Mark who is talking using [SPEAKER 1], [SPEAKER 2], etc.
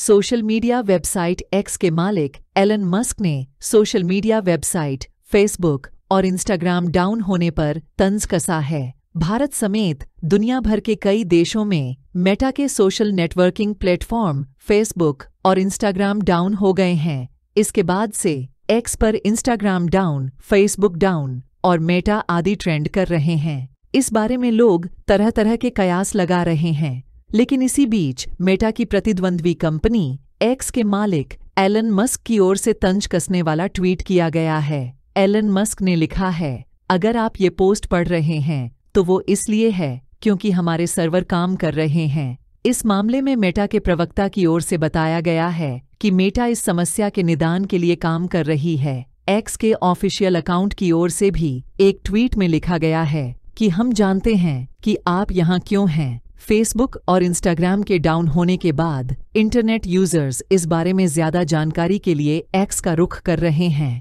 [SPEAKER 1] social media website X के मालिक Elon Musk ने सोशल मीडिया वेबसाइट फेसबुक और इंस्टाग्राम डाउन होने पर तंज कसा है भारत समेत दुनिया भर के कई देशों में मेटा के सोशल नेटवर्किंग प्लेटफॉर्म फेसबुक और इंस्टाग्राम डाउन हो गए हैं इसके बाद से एक्स पर इंस्टाग्राम डाउन फेसबुक डाउन और मेटा आदि ट्रेंड कर रहे हैं इस बारे में लोग तरह तरह के कयास लगा रहे हैं लेकिन इसी बीच मेटा की प्रतिद्वंद्वी कंपनी एक्स के मालिक एलन मस्क की ओर से तंज कसने वाला ट्वीट किया गया है एलन मस्क ने लिखा है अगर आप ये पोस्ट पढ़ रहे हैं तो वो इसलिए है क्योंकि हमारे सर्वर काम कर रहे हैं इस मामले में मेटा के प्रवक्ता की ओर से बताया गया है कि मेटा इस समस्या के निदान के लिए काम कर रही है एक्स के ऑफिशियल अकाउंट की ओर से भी एक ट्वीट में लिखा गया है कि हम जानते हैं कि आप यहाँ क्यों हैं फेसबुक और इंस्टाग्राम के डाउन होने के बाद इंटरनेट यूजर्स इस बारे में ज्यादा जानकारी के लिए एक्स का रुख कर रहे हैं